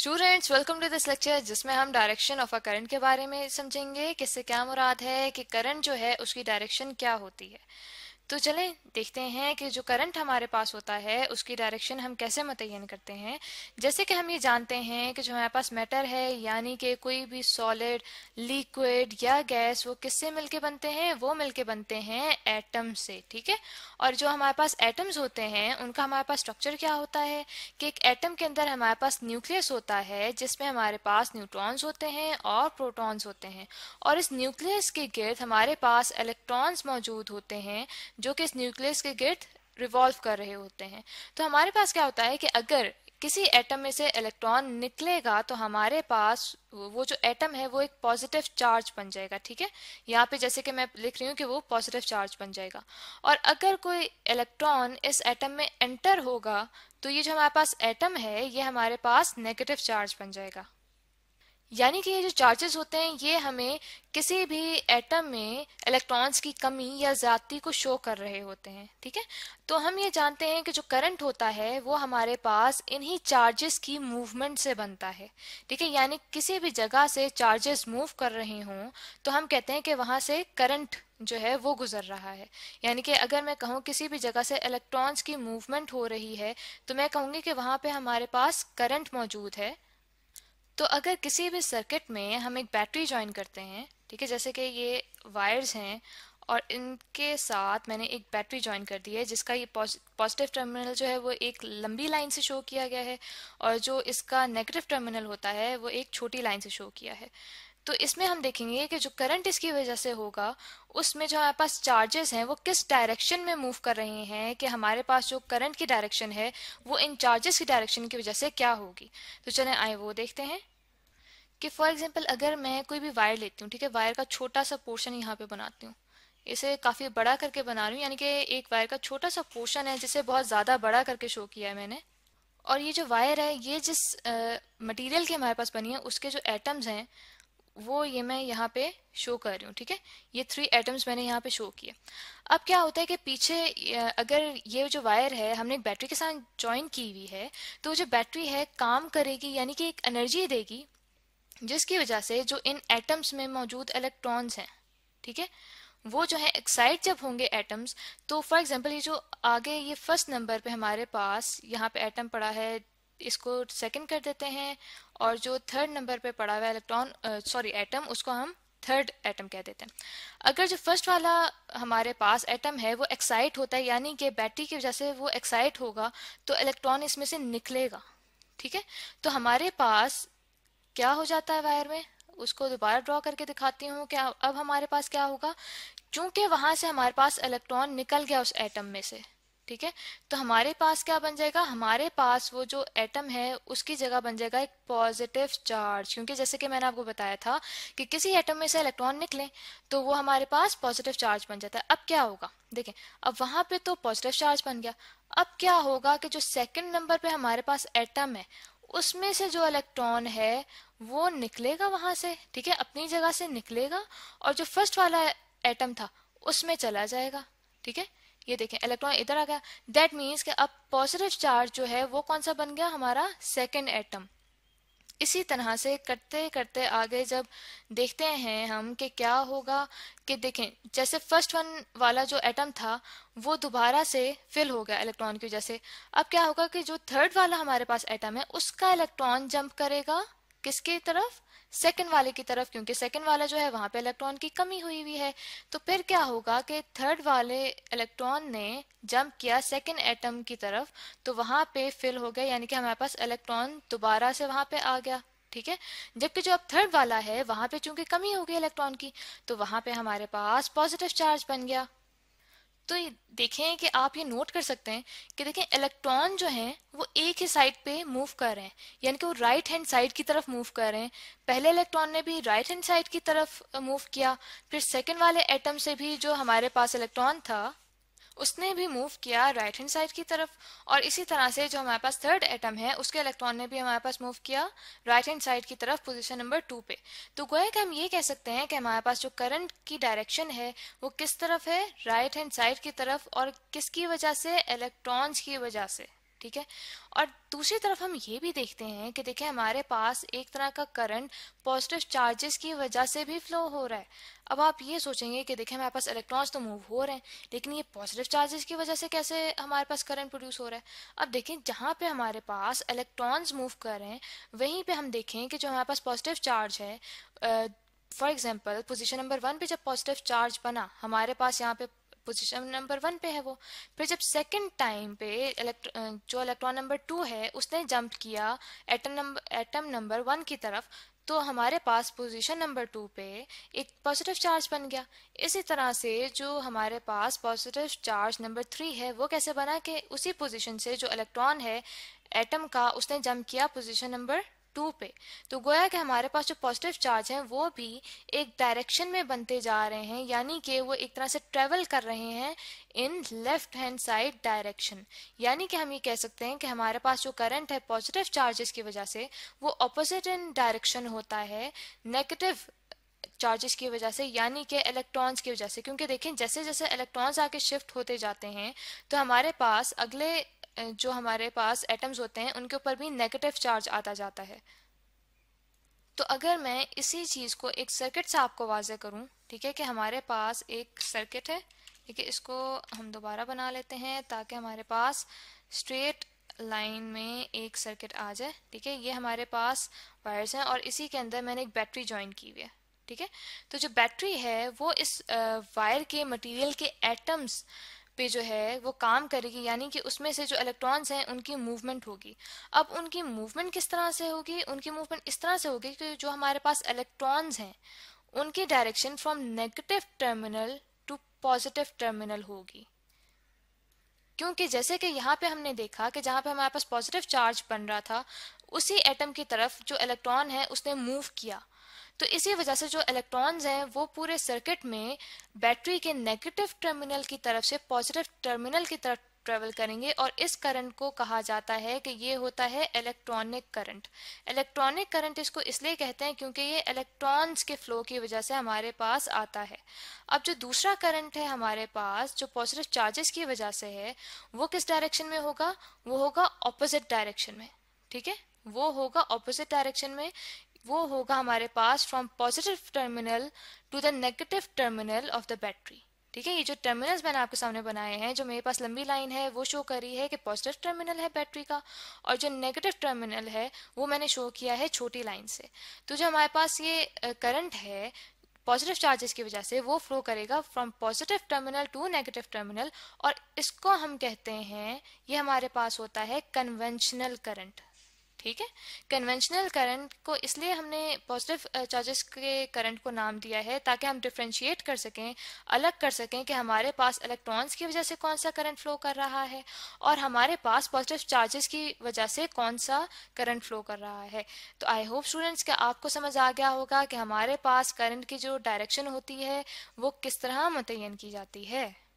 students welcome to this lecture जिसमें हम direction of a current के बारे में समझेंगे किससे क्या मुराद है कि करंट जो है उसकी डायरेक्शन क्या होती है तो चलें देखते हैं कि जो करंट हमारे पास होता है उसकी डायरेक्शन हम कैसे मुतन करते हैं जैसे कि हम ये जानते हैं कि जो हमारे पास मैटर है यानी कि कोई भी सॉलिड लिक्विड या गैस वो किससे मिलके बनते हैं वो मिलके बनते हैं एटम से ठीक है और जो हमारे पास एटम्स होते हैं उनका हमारे पास स्ट्रक्चर क्या होता है कि एक एटम के अंदर हमारे पास न्यूक्लियस होता है जिसमें हमारे पास न्यूट्रॉन्स होते हैं और प्रोटॉन्स होते हैं और इस न्यूक्लियस के गिर्द हमारे पास इलेक्ट्रॉन्स मौजूद होते हैं जो कि इस न्यूक्लियस के गिर्द रिवॉल्व कर रहे होते हैं तो हमारे पास क्या होता है कि अगर किसी एटम में से इलेक्ट्रॉन निकलेगा तो हमारे पास वो जो एटम है वो एक पॉजिटिव चार्ज बन जाएगा ठीक है यहाँ पे जैसे कि मैं लिख रही हूँ कि वो पॉजिटिव चार्ज बन जाएगा और अगर कोई इलेक्ट्रॉन इस एटम में एंटर होगा तो ये जो हमारे पास एटम है ये हमारे पास नेगेटिव चार्ज बन जाएगा यानी कि ये जो चार्जेस होते हैं ये हमें किसी भी एटम में इलेक्ट्रॉन्स की कमी या ज्यादती को शो कर रहे होते हैं ठीक है तो हम ये जानते हैं कि जो करंट होता है वो हमारे पास इन्हीं चार्जेस की मूवमेंट से बनता है ठीक है यानी किसी भी जगह से चार्जेस मूव कर रहे हों तो हम कहते हैं कि वहां से करंट जो है वो गुजर रहा है यानी कि अगर मैं कहूँ किसी भी जगह से इलेक्ट्रॉन्स की मूवमेंट हो रही है तो मैं कहूँगी कि वहाँ पे हमारे पास करंट मौजूद है तो अगर किसी भी सर्किट में हम एक बैटरी ज्वाइन करते हैं ठीक है जैसे कि ये वायर्स हैं और इनके साथ मैंने एक बैटरी ज्वाइन कर दी है जिसका ये पॉजिटिव टर्मिनल जो है वो एक लंबी लाइन से शो किया गया है और जो इसका नेगेटिव टर्मिनल होता है वो एक छोटी लाइन से शो किया है तो इसमें हम देखेंगे कि जो करंट इसकी वजह से होगा उसमें जो हमारे पास चार्जेस हैं वो किस डायरेक्शन में मूव कर रहे हैं कि हमारे पास जो करंट की डायरेक्शन है वो इन चार्जेस की डायरेक्शन की वजह से क्या होगी तो चले आए वो देखते हैं कि फॉर एग्जाम्पल अगर मैं कोई भी वायर लेती हूँ ठीक है वायर का छोटा सा पोर्शन यहाँ पे बनाती हूँ इसे काफ़ी बड़ा करके बना रही हूँ यानी कि एक वायर का छोटा सा पोर्शन है जिसे बहुत ज़्यादा बड़ा करके शो किया है मैंने और ये जो वायर है ये जिस मटेरियल की हमारे पास बनी है उसके जो एटम्स हैं वो ये मैं यहाँ पे शो कर रही हूँ ठीक है ये थ्री एटम्स मैंने यहाँ पे शो किए अब क्या होता है कि पीछे अगर ये जो वायर है हमने एक बैटरी के साथ ज्वाइन की हुई है तो जो बैटरी है काम करेगी यानी कि एक एनर्जी देगी जिसकी वजह से जो इन एटम्स में मौजूद इलेक्ट्रॉन्स हैं ठीक है वो जो है एक्साइट जब होंगे एटम्स तो फॉर एग्जाम्पल ये जो आगे ये फर्स्ट नंबर पे हमारे पास यहाँ पे एटम पड़ा है इसको सेकंड कर देते हैं और जो थर्ड नंबर पे पड़ा हुआ इलेक्ट्रॉन सॉरी एटम उसको हम थर्ड एटम कह देते हैं अगर जो फर्स्ट वाला हमारे पास एटम है वो एक्साइट होता है यानी कि बैटरी की वजह से वो एक्साइट होगा तो इलेक्ट्रॉन इसमें से निकलेगा ठीक है तो हमारे पास क्या हो जाता है वायर में उसको दोबारा ड्रॉ करके दिखाती हूँ कि अब हमारे पास क्या होगा क्योंकि वहां से हमारे पास इलेक्ट्रॉन निकल गया उस एटम में से ठीक है तो हमारे पास क्या बन जाएगा हमारे पास वो जो एटम है उसकी जगह बन जाएगा एक पॉजिटिव चार्ज क्योंकि जैसे कि मैंने आपको बताया था कि किसी एटम में से इलेक्ट्रॉन निकले तो वो हमारे पास पॉजिटिव चार्ज बन जाता है अब क्या होगा देखें अब वहां पे तो पॉजिटिव चार्ज बन गया अब क्या होगा कि जो सेकेंड नंबर पे हमारे पास एटम है उसमें से जो इलेक्ट्रॉन है वो निकलेगा वहां से ठीक है अपनी जगह से निकलेगा और जो फर्स्ट वाला एटम था उसमें चला जाएगा ठीक है ये देखें इलेक्ट्रॉन इधर आ गया दैट मीन्स कि अब पॉजिटिव चार्ज जो है वो कौन सा बन गया हमारा सेकेंड एटम इसी तरह से करते करते आगे जब देखते हैं हम कि क्या होगा कि देखें जैसे फर्स्ट वन वाला जो एटम था वो दोबारा से फिल हो गया इलेक्ट्रॉन की वजह से अब क्या होगा कि जो थर्ड वाला हमारे पास एटम है उसका इलेक्ट्रॉन जंप करेगा किसके तरफ सेकंड वाले की तरफ क्योंकि सेकंड वाला जो है वहां पे इलेक्ट्रॉन की कमी हुई हुई है तो फिर क्या होगा कि थर्ड वाले इलेक्ट्रॉन ने जंप किया सेकंड एटम की तरफ तो वहां पे फिल हो गया यानी कि हमारे पास इलेक्ट्रॉन दोबारा से वहां पे आ गया ठीक है जबकि जो अब थर्ड वाला है वहां पे चूंकि कमी हो गई इलेक्ट्रॉन की तो वहां पे हमारे पास पॉजिटिव चार्ज बन गया तो ये देखें कि आप ये नोट कर सकते हैं कि देखें इलेक्ट्रॉन जो हैं वो एक ही साइड पे मूव कर रहे हैं यानी कि वो राइट हैंड साइड की तरफ मूव कर रहे हैं पहले इलेक्ट्रॉन ने भी राइट हैंड साइड की तरफ मूव किया फिर सेकेंड वाले एटम से भी जो हमारे पास इलेक्ट्रॉन था उसने भी मूव किया राइट हैंड साइड की तरफ और इसी तरह से जो हमारे पास थर्ड एटम है उसके इलेक्ट्रॉन ने भी हमारे पास मूव किया राइट हैंड साइड की तरफ पोजीशन नंबर टू पे तो गोया कि हम ये कह सकते हैं कि हमारे पास जो करंट की डायरेक्शन है वो किस तरफ है राइट हैंड साइड की तरफ और किसकी वजह से इलेक्ट्रॉन्स की वजह से ठीक है और दूसरी तरफ हम ये भी देखते हैं कि देखिए हमारे पास एक तरह का करंट पॉजिटिव चार्जेस की वजह से भी फ्लो हो रहा है अब आप ये सोचेंगे कि देखिए हमारे पास इलेक्ट्रॉन्स तो मूव हो रहे हैं लेकिन ये पॉजिटिव चार्जेस की वजह से कैसे हमारे पास करंट प्रोड्यूस हो रहा है अब देखें जहाँ पे हमारे पास इलेक्ट्रॉन्स मूव कर रहे हैं वहीं पे हम देखें कि जो हमारे पास पॉजिटिव चार्ज है for example position number one पे जब पॉजिटिव चार्ज बना हमारे पास यहाँ पे पोजीशन नंबर वन पे है वो फिर जब सेकंड टाइम पे इलेक्ट्र जो इलेक्ट्रॉन नंबर टू है उसने जंप किया atom number atom number one की तरफ तो हमारे पास पोजीशन नंबर टू पे एक पॉजिटिव चार्ज बन गया इसी तरह से जो हमारे पास पॉजिटिव चार्ज नंबर थ्री है वो कैसे बना कि उसी पोजीशन से जो इलेक्ट्रॉन है एटम का उसने जंप किया पोजीशन नंबर टू पे तो गोया कि हमारे पास जो पॉजिटिव चार्ज है वो भी एक डायरेक्शन में बनते जा रहे हैं यानी कि वो एक तरह से ट्रेवल कर रहे हैं in left hand side direction यानी कि हम ये कह सकते हैं कि हमारे पास जो करंट है पॉजिटिव चार्जेस की वजह से वो अपोजिट इन डायरेक्शन होता है नेगेटिव चार्जेस की वजह से यानी कि इलेक्ट्रॉन्स की वजह से क्योंकि देखें जैसे जैसे इलेक्ट्रॉन्स आके शिफ्ट होते जाते हैं तो हमारे पास अगले जो हमारे पास एटम्स होते हैं उनके ऊपर भी नेगेटिव चार्ज आता जाता है तो अगर मैं इसी चीज़ को एक सर्किट से आपको वाजह करूं ठीक है कि हमारे पास एक सर्किट है ठीक है इसको हम दोबारा बना लेते हैं ताकि हमारे पास स्ट्रेट लाइन में एक सर्किट आ जाए ठीक है ये हमारे पास वायर्स हैं और इसी के अंदर मैंने एक बैटरी ज्वाइन की हुई है ठीक है तो जो बैटरी है वो इस वायर के मटेरियल के एटम्स पे जो है वो काम करेगी यानी कि उसमें से जो इलेक्ट्रॉन्स हैं उनकी मूवमेंट होगी अब उनकी मूवमेंट किस तरह से होगी उनकी मूवमेंट इस तरह से होगी कि जो हमारे पास इलेक्ट्रॉन्स हैं उनकी direction from negative terminal to positive terminal होगी क्योंकि जैसे कि यहाँ पे हमने देखा कि जहाँ पे हमारे पास पॉजिटिव चार्ज बन रहा था उसी एटम की तरफ जो इलेक्ट्रॉन है उसने मूव किया तो इसी वजह से जो इलेक्ट्रॉन्स हैं वो पूरे सर्किट में बैटरी के नेगेटिव टर्मिनल की तरफ से पॉजिटिव टर्मिनल की तरफ ट्रेवल करेंगे और इस करंट को कहा जाता है कि ये होता है इलेक्ट्रॉनिक करंट इलेक्ट्रॉनिक करंट इसको इसलिए कहते हैं क्योंकि ये इलेक्ट्रॉन्स के फ्लो की वजह से हमारे पास आता है अब जो दूसरा करंट है हमारे पास जो पॉजिटिव चार्जेस की वजह से है वो किस डायरेक्शन में होगा वो होगा ऑपोजिट डायरेक्शन में ठीक है वो होगा ऑपोजिट डायरेक्शन में वो होगा हमारे पास from positive terminal to the negative terminal of the battery ठीक है ये जो टर्मिनल्स मैंने आपके सामने बनाए हैं जो मेरे पास लंबी लाइन है वो शो करी है कि पॉजिटिव टर्मिनल है बैटरी का और जो नेगेटिव टर्मिनल है वो मैंने शो किया है छोटी लाइन से तो जो हमारे पास ये करंट है पॉजिटिव चार्जेस की वजह से वो फ्लो करेगा from positive terminal to negative terminal और इसको हम कहते हैं ये हमारे पास होता है कन्वेंशनल करंट ठीक है कन्वेंशनल करंट को इसलिए हमने पॉजिटिव चार्जेस uh, के करंट को नाम दिया है ताकि हम डिफ्रेंशिएट कर सकें अलग कर सकें कि हमारे पास इलेक्ट्रॉन्स की वजह से कौन सा करंट फ्लो कर रहा है और हमारे पास पॉजिटिव चार्जेस की वजह से कौन सा करंट फ्लो कर रहा है तो आई होप स्टूडेंट्स के आपको समझ आ गया होगा कि हमारे पास करंट की जो डायरेक्शन होती है वो किस तरह मुतन की जाती है